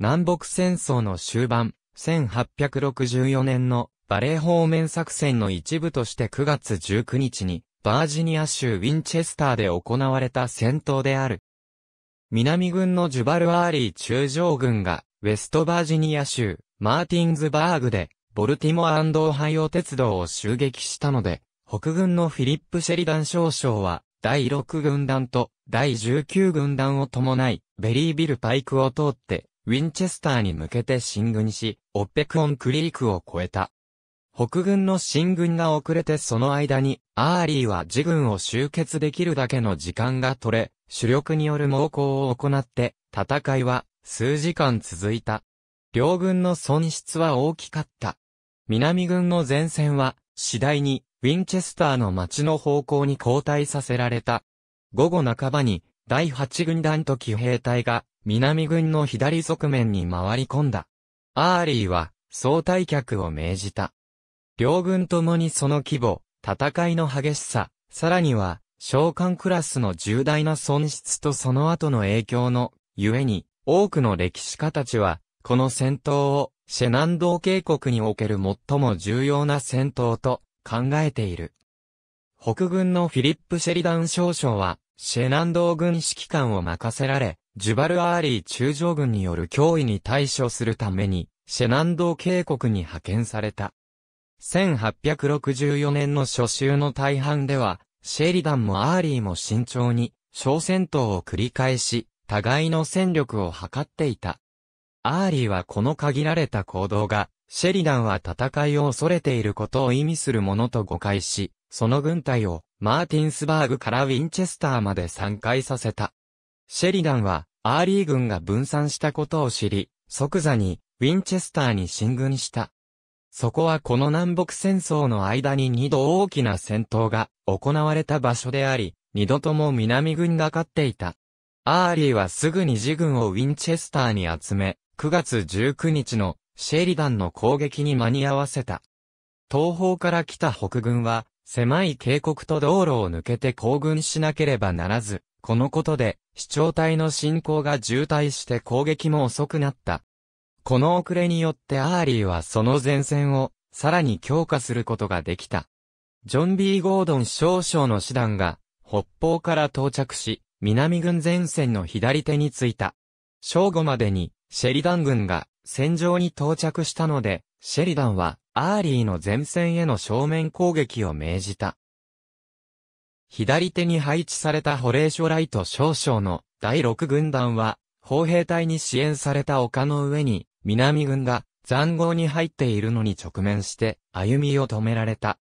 南北戦争の終盤、1864年のバレー方面作戦の一部として9月19日に、バージニア州ウィンチェスターで行われた戦闘である。南軍のジュバルアーリー中将軍が、ウェストバージニア州、マーティンズバーグで、ボルティモアオハイオ鉄道を襲撃したので、北軍のフィリップ・シェリダン少将は、第6軍団と第19軍団を伴い、ベリービルパイクを通って、ウィンチェスターに向けて進軍し、オッペクオンクリークを越えた。北軍の進軍が遅れてその間に、アーリーは自軍を集結できるだけの時間が取れ、主力による猛攻を行って、戦いは数時間続いた。両軍の損失は大きかった。南軍の前線は、次第に、ウィンチェスターの町の方向に後退させられた。午後半ばに、第8軍団と騎兵隊が、南軍の左側面に回り込んだ。アーリーは、総退却を命じた。両軍ともにその規模、戦いの激しさ、さらには、召喚クラスの重大な損失とその後の影響の、ゆえに、多くの歴史家たちは、この戦闘を、シェナンドー渓谷における最も重要な戦闘と考えている。北軍のフィリップ・シェリダン少将は、シェナンドー軍指揮官を任せられ、ジュバルアーリー中将軍による脅威に対処するために、シェナンドー渓谷に派遣された。1864年の初秋の大半では、シェリダンもアーリーも慎重に、小戦闘を繰り返し、互いの戦力を図っていた。アーリーはこの限られた行動が、シェリダンは戦いを恐れていることを意味するものと誤解し、その軍隊をマーティンスバーグからウィンチェスターまで参加させた。シェリダンは、アーリー軍が分散したことを知り、即座に、ウィンチェスターに進軍した。そこはこの南北戦争の間に二度大きな戦闘が行われた場所であり、二度とも南軍が勝っていた。アーリーはすぐに自軍をウィンチェスターに集め、9月19日のシェリダンの攻撃に間に合わせた。東方から来た北軍は、狭い渓谷と道路を抜けて行軍しなければならず、このことで、市長隊の進行が渋滞して攻撃も遅くなった。この遅れによってアーリーはその前線を、さらに強化することができた。ジョン・ B・ ゴードン少将の師団が、北方から到着し、南軍前線の左手についた。正午までに、シェリダン軍が、戦場に到着したので、シェリダンは、アーリーの前線への正面攻撃を命じた。左手に配置されたホレーショライト少将の第6軍団は、砲兵隊に支援された丘の上に、南軍が残壕に入っているのに直面して歩みを止められた。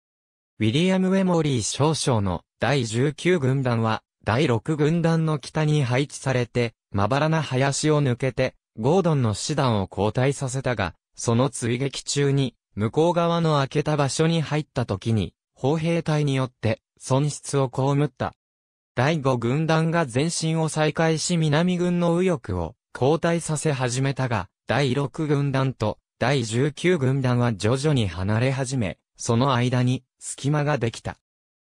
ウィリアム・ウェモリー少将の第19軍団は、第6軍団の北に配置されて、まばらな林を抜けて、ゴードンの師団を交代させたが、その追撃中に、向こう側の開けた場所に入った時に、砲兵隊によって損失を被った。第5軍団が前進を再開し南軍の右翼を後退させ始めたが、第6軍団と第19軍団は徐々に離れ始め、その間に隙間ができた。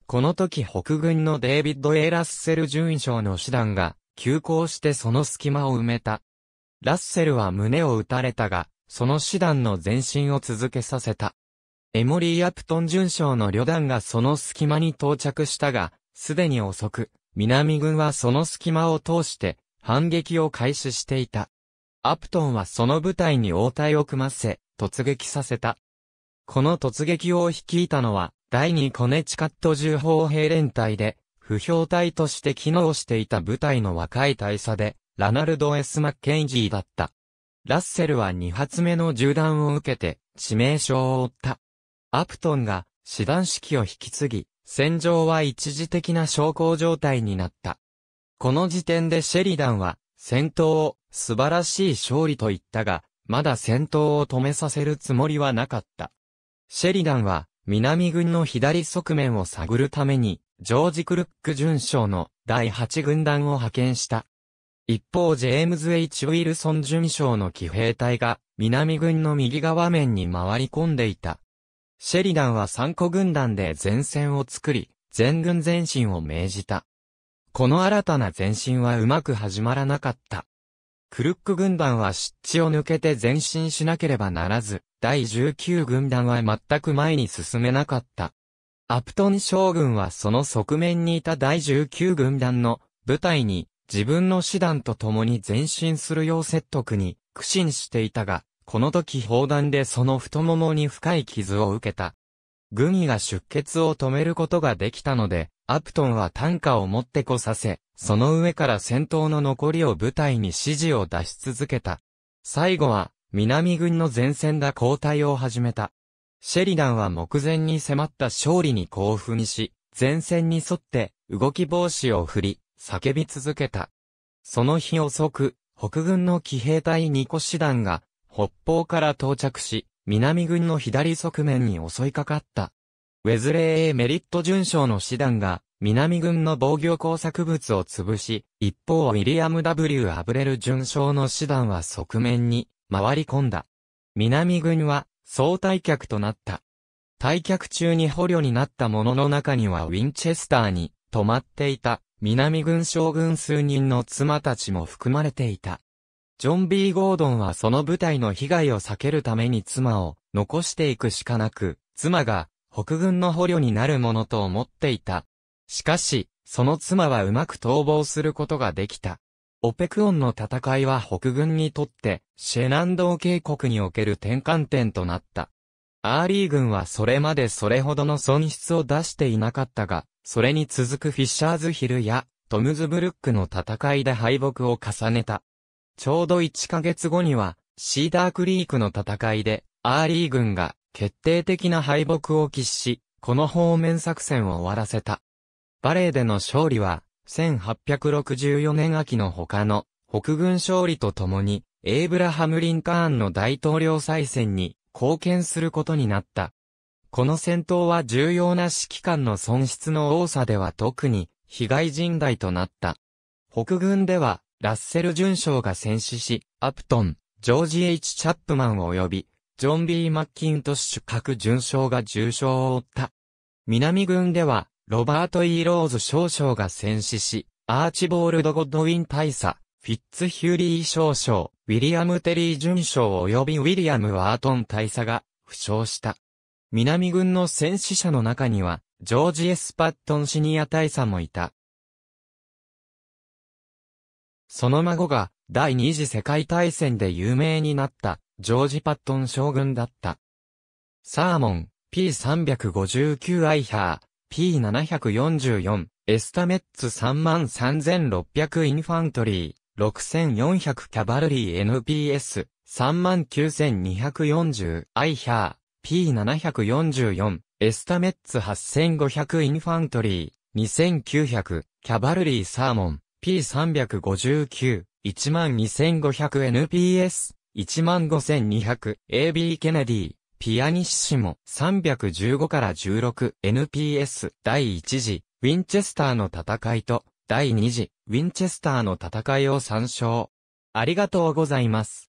この時北軍のデイビッド・エラッセル位将の師団が急行してその隙間を埋めた。ラッセルは胸を撃たれたが、その師団の前進を続けさせた。エモリー・アプトン巡将の旅団がその隙間に到着したが、すでに遅く、南軍はその隙間を通して反撃を開始していた。アプトンはその部隊に応対を組ませ、突撃させた。この突撃を率いたのは、第2コネチカット重砲兵連隊で、不評隊として機能していた部隊の若い大佐で、ラナルド・ S・ マッケンジーだった。ラッセルは2発目の銃弾を受けて、致命傷を負った。アプトンが、師団式を引き継ぎ、戦場は一時的な昇降状態になった。この時点でシェリダンは、戦闘を素晴らしい勝利と言ったが、まだ戦闘を止めさせるつもりはなかった。シェリダンは、南軍の左側面を探るために、ジョージ・クルック准将の第8軍団を派遣した。一方ジェームズ・ H・ ウィルソン准将の騎兵隊が南軍の右側面に回り込んでいた。シェリダンは三個軍団で前線を作り、全軍前進を命じた。この新たな前進はうまく始まらなかった。クルック軍団は湿地を抜けて前進しなければならず、第19軍団は全く前に進めなかった。アプトン将軍はその側面にいた第19軍団の部隊に自分の師団と共に前進するよう説得に苦心していたが、この時砲弾でその太ももに深い傷を受けた。軍医が出血を止めることができたので、アプトンは担架を持ってこさせ、その上から戦闘の残りを部隊に指示を出し続けた。最後は、南軍の前線が交代を始めた。シェリダンは目前に迫った勝利に興奮し、前線に沿って、動き防止を振り、叫び続けた。その日遅く、北軍の騎兵隊二個師団が、北方から到着し、南軍の左側面に襲いかかった。ウェズレー・メリット巡将の師団が、南軍の防御工作物を潰し、一方ウィリアム・ W・ アブレル巡将の師団は側面に回り込んだ。南軍は総退却となった。退却中に捕虜になった者の中にはウィンチェスターに止まっていた南軍将軍数人の妻たちも含まれていた。ジョン・ B・ ゴードンはその部隊の被害を避けるために妻を残していくしかなく、妻が北軍の捕虜になるものと思っていた。しかし、その妻はうまく逃亡することができた。オペクオンの戦いは北軍にとって、シェナンドー渓谷における転換点となった。アーリー軍はそれまでそれほどの損失を出していなかったが、それに続くフィッシャーズヒルやトムズブルックの戦いで敗北を重ねた。ちょうど1ヶ月後には、シーダークリークの戦いで、アーリー軍が決定的な敗北を喫し、この方面作戦を終わらせた。バレーでの勝利は、1864年秋の他の北軍勝利とともに、エイブラハム・リンカーンの大統領再選に貢献することになった。この戦闘は重要な指揮官の損失の多さでは特に被害甚大となった。北軍では、ラッセル准将が戦死し、アプトン、ジョージ・ H・ チャップマン及び、ジョン・ B・ マッキントッシュ各准将が重傷を負った。南軍では、ロバート・イーローズ少将が戦死し、アーチボールド・ゴッドウィン大佐、フィッツヒューリー少将、ウィリアム・テリー準将及びウィリアム・ワートン大佐が負傷した。南軍の戦死者の中には、ジョージ・エスパットンシニア大佐もいた。その孫が、第二次世界大戦で有名になった、ジョージ・パットン将軍だった。サーモン、P359 アイハー、P744、エスタメッツ33600インファントリー、6400キャバルリー NPS、39240、アイヒャー、P744、エスタメッツ8500インファントリー、2900、キャバルリーサーモン、P359、12500NPS、15200、AB ケネディ、ピアニッシモ315から 16NPS 第1次、ウィンチェスターの戦いと第2次、ウィンチェスターの戦いを参照。ありがとうございます。